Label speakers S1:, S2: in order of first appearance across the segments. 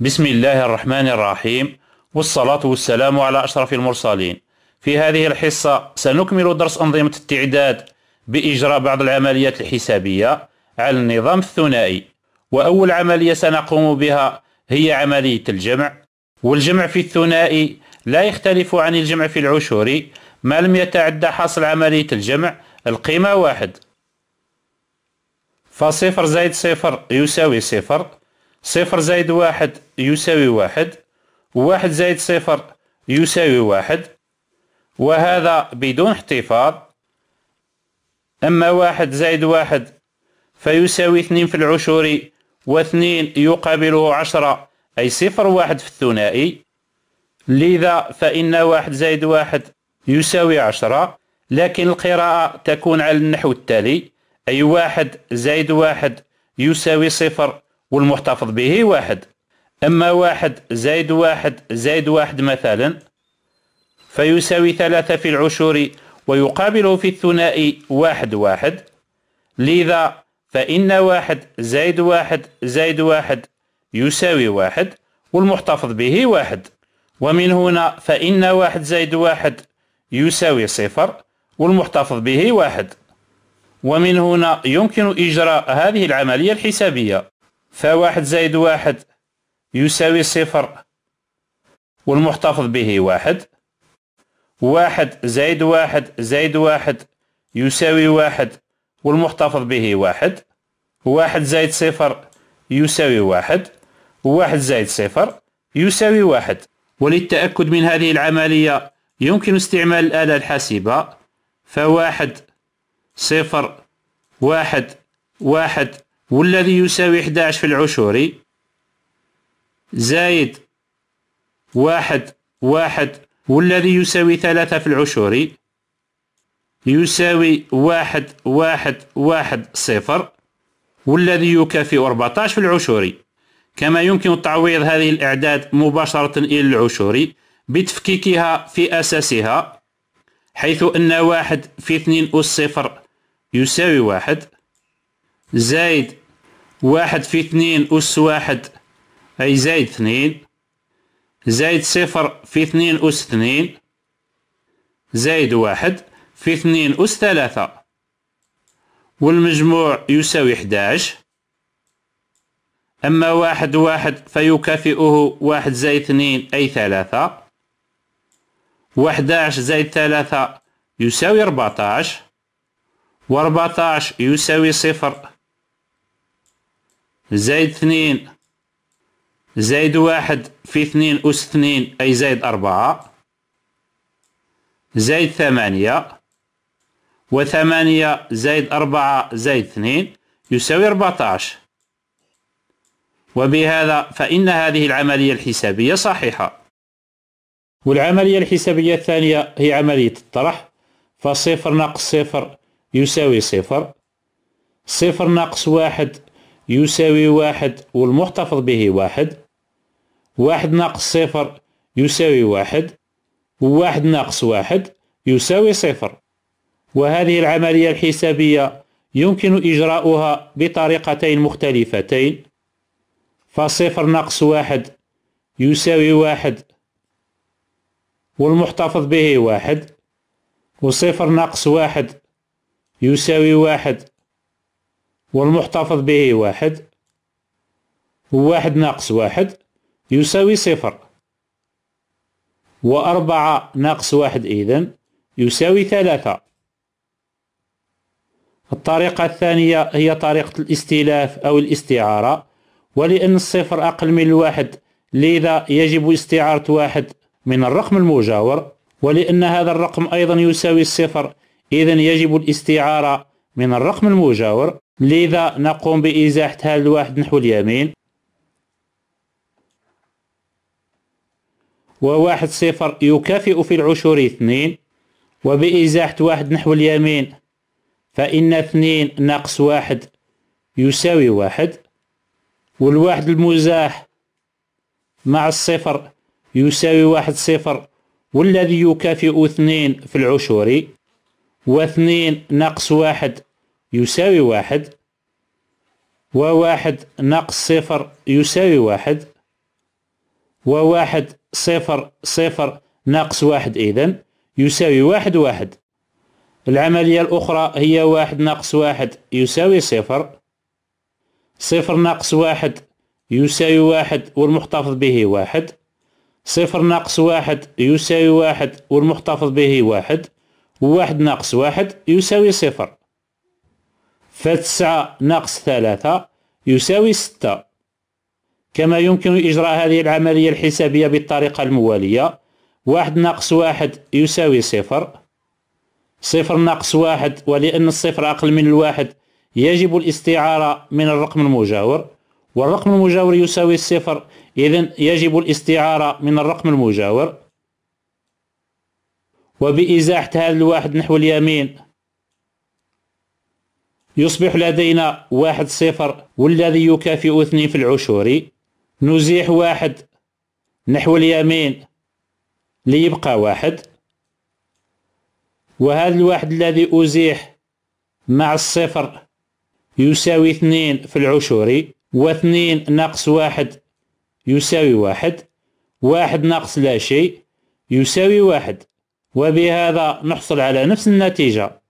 S1: بسم الله الرحمن الرحيم والصلاة والسلام على أشرف المرسلين في هذه الحصة سنكمل درس أنظمة التعداد بإجراء بعض العمليات الحسابية على النظام الثنائي وأول عملية سنقوم بها هي عملية الجمع والجمع في الثنائي لا يختلف عن الجمع في العشوري ما لم يتعدى حاصل عملية الجمع القيمة واحد فصفر زائد صفر يساوي صفر صفر زائد واحد يساوي واحد واحد زائد صفر يساوي واحد وهذا بدون احتفاظ أما واحد زائد واحد فيساوي اثنين في العشور واثنين يقابله عشرة أي صفر واحد في الثنائي لذا فإن واحد زائد واحد يساوي عشرة لكن القراءة تكون على النحو التالي أي واحد زائد واحد يساوي صفر والمحتفظ به واحد أما واحد زائد واحد زائد واحد مثلا فيساوي ثلاثة في العشور ويقابله في الثنائي واحد واحد لذا فإن واحد زائد واحد زائد واحد يساوي واحد والمحتفظ به واحد ومن هنا فإن واحد زائد واحد يساوي صفر والمحتفظ به واحد ومن هنا يمكن إجراء هذه العملية الحسابية فواحد زائد واحد يساوي صفر والمحتفظ به واحد واحد زائد واحد زائد واحد يساوي واحد والمحتفظ به واحد واحد زائد صفر يساوي واحد واحد زائد صفر يساوي واحد وللتأكد من هذه العملية يمكن استعمال الآلة الحاسبة فواحد صفر واحد واحد والذي يساوي 11 في العشوري زايد واحد واحد والذي يساوي ثلاثة في العشوري يساوي واحد واحد واحد صفر والذي يكافئ 14 في العشوري كما يمكن تعويض هذه الأعداد مباشرة إلى العشوري بتفكيكها في أساسها حيث أن واحد في اثنين أس صفر يساوي واحد زائد واحد في اثنين أس واحد أي زايد اثنين زايد صفر في اثنين أس اثنين زايد واحد في اثنين أس ثلاثة والمجموع يساوي 11 أما واحد واحد فيكافئه واحد زائد اثنين أي ثلاثة وحداش زائد ثلاثة يساوي 14 و14 يساوي صفر زائد اثنين زائد واحد في اثنين أس اثنين أي زائد أربعة زائد ثمانية وثمانية زائد أربعة زائد اثنين يساوي 14 وبهذا فإن هذه العملية الحسابية صحيحة والعملية الحسابية الثانية هي عملية الطرح فصفر ناقص صفر يساوي صفر صفر ناقص واحد يساوي واحد والمحتفظ به واحد واحد ناقص صفر يساوي واحد وواحد ناقص واحد يساوي صفر وهذه العملية الحسابية يمكن إجراؤها بطريقتين مختلفتين فصفر ناقص واحد يساوي واحد والمحتفظ به واحد وصفر ناقص واحد يساوي واحد والمحتفظ به واحد وواحد ناقص واحد يساوي صفر وأربعة ناقص واحد إذن يساوي ثلاثة الطريقة الثانية هي طريقة الاستلاف أو الاستعارة ولأن الصفر أقل من الواحد لذا يجب استعارة واحد من الرقم المجاور ولأن هذا الرقم أيضا يساوي الصفر إذا يجب الاستعارة من الرقم المجاور لذا نقوم بإزاحة هذا الواحد نحو اليمين وواحد صفر يكافئ في العشور اثنين وبإزاحة واحد نحو اليمين فإن اثنين ناقص واحد يساوي واحد والواحد المزاح مع الصفر يساوي واحد صفر والذي يكافئ اثنين في العشور واثنين ناقص واحد يساوي واحد وواحد ناقص صفر يساوي واحد وواحد صفر صفر ناقص واحد إذن يساوي واحد واحد العملية الأخرى هي واحد ناقص واحد يساوي صفر صفر ناقص واحد يساوي واحد والمحتفظ به واحد صفر ناقص واحد يساوي واحد والمحتفظ به واحد وواحد ناقص واحد يساوي صفر فتسعة ناقص ثلاثة يساوي ستة كما يمكن إجراء هذه العملية الحسابية بالطريقة الموالية واحد ناقص واحد يساوي صفر صفر ناقص واحد ولأن الصفر أقل من الواحد يجب الاستعارة من الرقم المجاور والرقم المجاور يساوي الصفر إذا يجب الاستعارة من الرقم المجاور وبإزاحة هذا الواحد نحو اليمين يصبح لدينا واحد صفر والذي يكافئ اثنين في العشور نزيح واحد نحو اليمين ليبقى واحد وهذا الواحد الذي أزيح مع الصفر يساوي اثنين في العشور واثنين ناقص واحد يساوي واحد واحد ناقص لا شيء يساوي واحد وبهذا نحصل على نفس النتيجة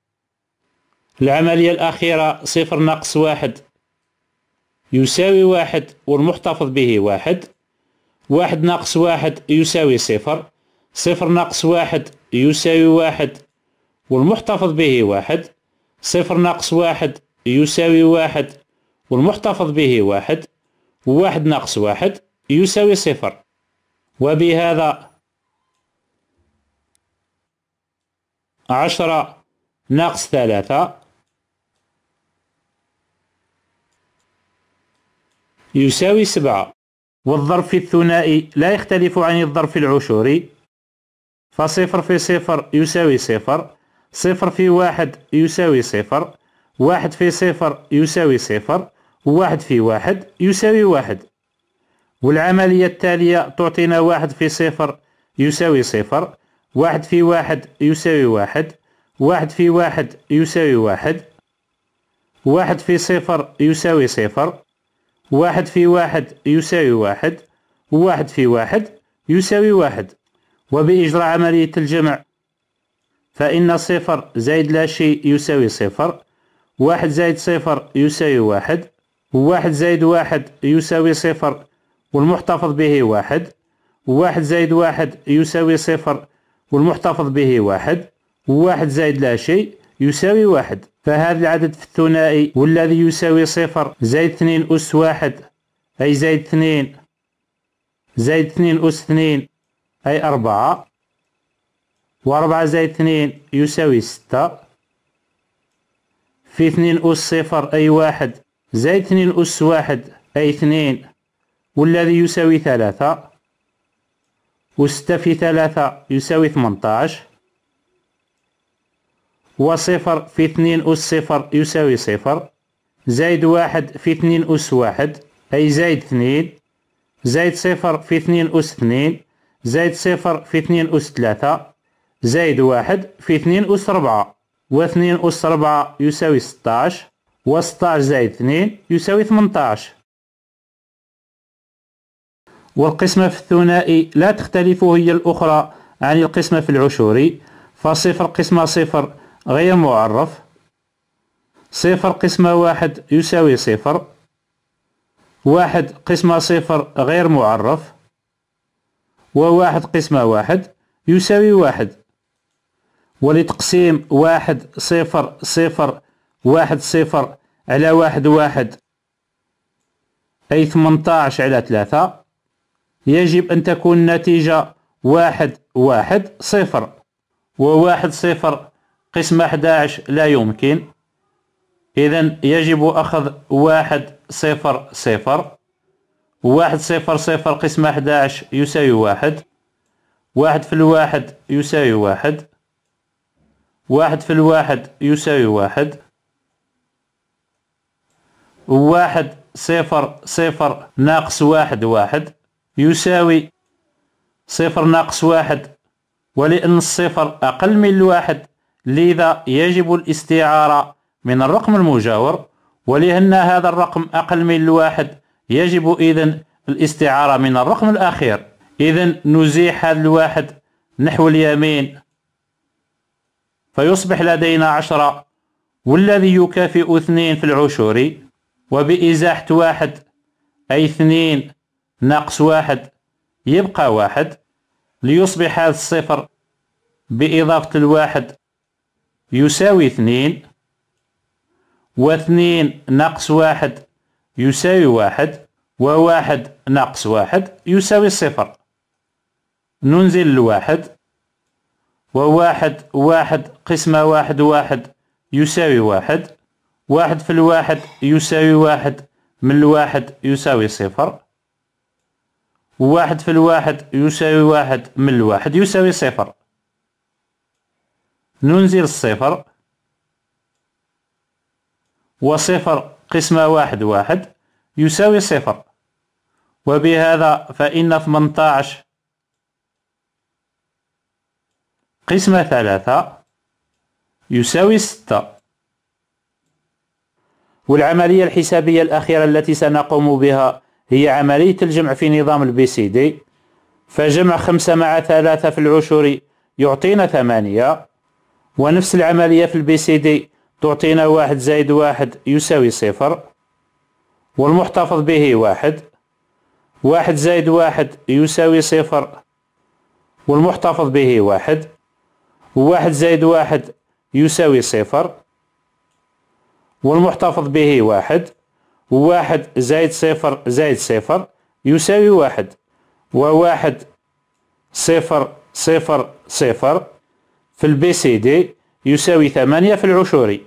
S1: العملية الأخيرة صفر ناقص واحد يساوي واحد والمحتفظ به واحد واحد ناقص واحد يساوي صفر صفر ناقص واحد يساوي واحد والمحتفظ به واحد صفر ناقص واحد يساوي واحد والمحتفظ به واحد وواحد ناقص واحد يساوي صفر وبهذا عشرة ناقص ثلاثة يساوي سبعة والظرف الثنائي لا يختلف عن الظرف العشوري فصفر في صفر يساوي صفر صفر في واحد يساوي صفر واحد في صفر يساوي صفر واحد في واحد يساوي واحد والعملية التالية تعطينا واحد في صفر يساوي صفر واحد في واحد يساوي واحد واحد في واحد يساوي واحد واحد في صفر يساوي صفر واحد في واحد يساوي واحد وواحد في واحد يساوي واحد وبإجراء عملية الجمع فإن صفر زائد لا شيء يساوي صفر واحد زائد صفر يساوي واحد وواحد زائد واحد يساوي صفر والمحتفظ به واحد وواحد زائد واحد يساوي صفر والمحتفظ به واحد وواحد زائد لا شيء يساوي واحد فهذا العدد في الثنائي والذي يساوي صفر زائد اثنين أس واحد أي زائد اثنين زائد اثنين أس اثنين أي أربعة وأربعة زائد اثنين يساوي ستة في اثنين أس صفر أي واحد زائد اثنين أس واحد أي اثنين والذي يساوي ثلاثة وستة في ثلاثة يساوي ثمنتاش وصفر في اثنين أس صفر يساوي صفر زائد واحد في اثنين أس واحد أي زائد اثنين زائد صفر في اثنين أس اثنين زائد صفر في اثنين أس ثلاثة زائد واحد في اثنين أس ربعة واثنين أس ربعة يساوي ستاش وستاش زائد اثنين يساوي ثمنتاش والقسمة في الثنائي لا تختلف هي الأخرى عن القسمة في العشوري فصفر قسمة صفر غير معرف صفر قسمة واحد يساوي صفر واحد قسمة صفر غير معرف وواحد قسمة واحد يساوي واحد ولتقسيم واحد صفر صفر واحد صفر على واحد واحد أي 18 على ثلاثة يجب أن تكون النتيجة واحد واحد صفر وواحد صفر قسمة 11 لا يمكن إذا يجب أخذ واحد صفر صفر واحد صفر صفر قسمة 11 يساوي واحد واحد في الواحد يساوي واحد واحد في الواحد يساوي واحد واحد صفر صفر ناقص واحد واحد يساوي صفر ناقص واحد ولأن الصفر أقل من الواحد لذا يجب الاستعارة من الرقم المجاور ولأن هذا الرقم أقل من الواحد يجب إذن الاستعارة من الرقم الأخير إذا نزيح هذا الواحد نحو اليمين فيصبح لدينا عشرة والذي يكافئ اثنين في العشور وبإزاحة واحد أي اثنين ناقص واحد يبقى واحد ليصبح هذا الصفر بإضافة الواحد يساوي اثنين واثنين ناقص واحد يساوي واحد وواحد ناقص واحد يساوي صفر ننزل الواحد وواحد واحد قسمة واحد واحد يساوي واحد واحد في الواحد يساوي واحد من الواحد يساوي صفر واحد في الواحد يساوي واحد من الواحد يساوي صفر ننزل الصفر وصفر قسمة واحد واحد يساوي صفر وبهذا فإن 18 قسمة ثلاثة يساوي ستة والعملية الحسابية الأخيرة التي سنقوم بها هي عملية الجمع في نظام البي سي دي فجمع خمسة مع ثلاثة في العشر يعطينا ثمانية ونفس العملية في البي سي دي تعطينا واحد زائد واحد يساوي صفر والمحتفظ به واحد واحد زائد واحد يساوي صفر والمحتفظ به واحد وواحد زائد واحد يساوي صفر والمحتفظ به واحد وواحد زائد صفر زائد صفر يساوي واحد وواحد صفر صفر صفر في البي سي دي يساوي ثمانية في العشوري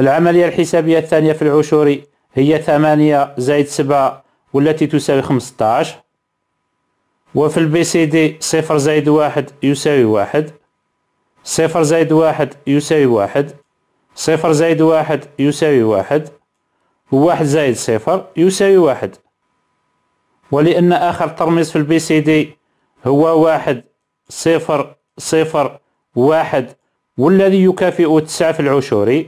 S1: العملية الحسابية الثانية في العشوري هي ثمانية زائد سبعة والتي تساوي خمسطاش وفي البي سي دي صفر زائد واحد يساوي واحد صفر زائد واحد يساوي واحد صفر زائد واحد يساوي واحد وواحد زائد صفر يساوي واحد ولأن آخر ترميز في البي سي دي هو واحد صفر صفر واحد والذي يكافئ تسعة في العشور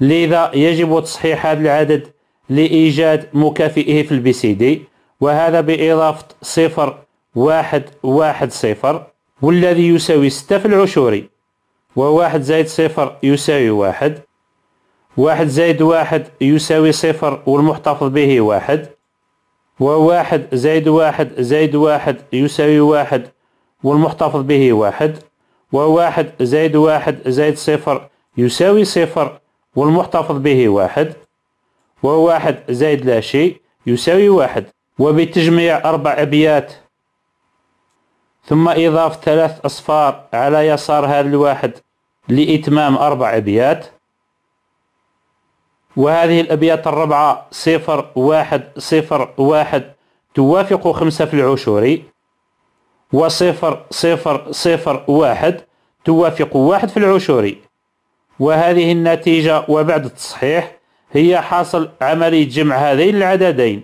S1: لذا يجب تصحيح هذا العدد لإيجاد مكافئه في البي سي دي وهذا بإضافة صفر واحد واحد صفر والذي يساوي ستة في العشور وواحد زائد صفر يساوي واحد واحد زائد واحد يساوي صفر والمحتفظ به واحد وواحد زائد واحد زائد واحد يساوي واحد والمحتفظ به واحد وواحد زائد واحد زائد صفر يساوي صفر والمحتفظ به واحد وواحد زائد لا شيء يساوي واحد وبتجميع أربع أبيات ثم إضافة ثلاث أصفار على يسار هذا الواحد لإتمام أربع أبيات وهذه الأبيات الربعة صفر واحد صفر واحد توافق خمسة في العشوري وصفر صفر صفر واحد توافق واحد في العشوري وهذه النتيجة وبعد التصحيح هي حاصل عملية جمع هذين العددين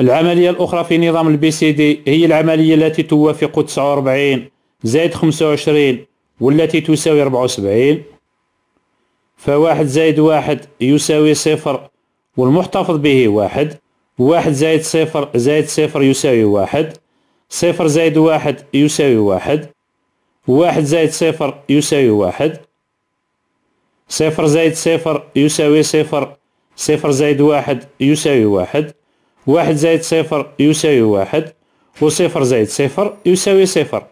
S1: العملية الأخرى في نظام البي سي دي هي العملية التي توافق 49 زائد 25 والتي تساوي 74 فواحد زائد واحد يساوي صفر والمحتفظ به واحد واحد زائد صفر زائد صفر يساوي واحد صفر زائد واحد يساوي واحد واحد زائد صفر يساوي واحد صفر زائد صفر يساوي صفر صفر زائد واحد يساوي واحد واحد زائد صفر يساوي واحد وصفر زائد صفر يساوي صفر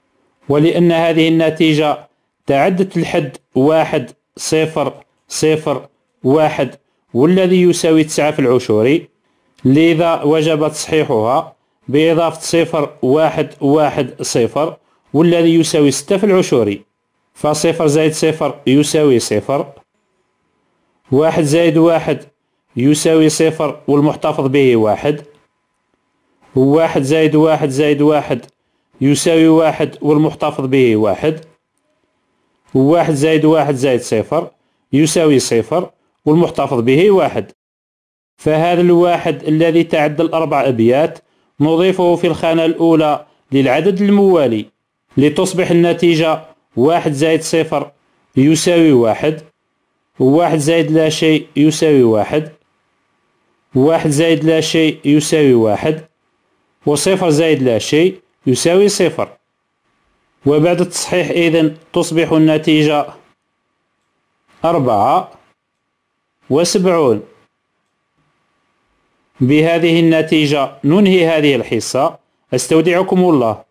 S1: ولأن هذه النتيجة تعدت الحد واحد صفر صفر واحد والذي يساوي تسعة في العشوري لذا وجب تصحيحها بإضافة صفر واحد واحد صفر والذي يساوي ستة في العشوري فصفر زائد صفر يساوي صفر واحد زائد واحد يساوي صفر والمحتفظ به واحد واحد زائد واحد زائد واحد يساوي واحد والمحتفظ به واحد واحد زائد واحد زائد صفر يساوي صفر والمحتفظ به واحد فهذا الواحد الذي تعدى الأربع أبيات نضيفه في الخانة الأولى للعدد الموالي لتصبح النتيجة واحد زائد صفر يساوي واحد واحد زائد لا شيء يساوي واحد واحد زائد لا شيء يساوي واحد وصفر زائد لا شيء يساوي صفر وبعد التصحيح إذن تصبح النتيجة أربعة وسبعون بهذه النتيجة ننهي هذه الحصة استودعكم الله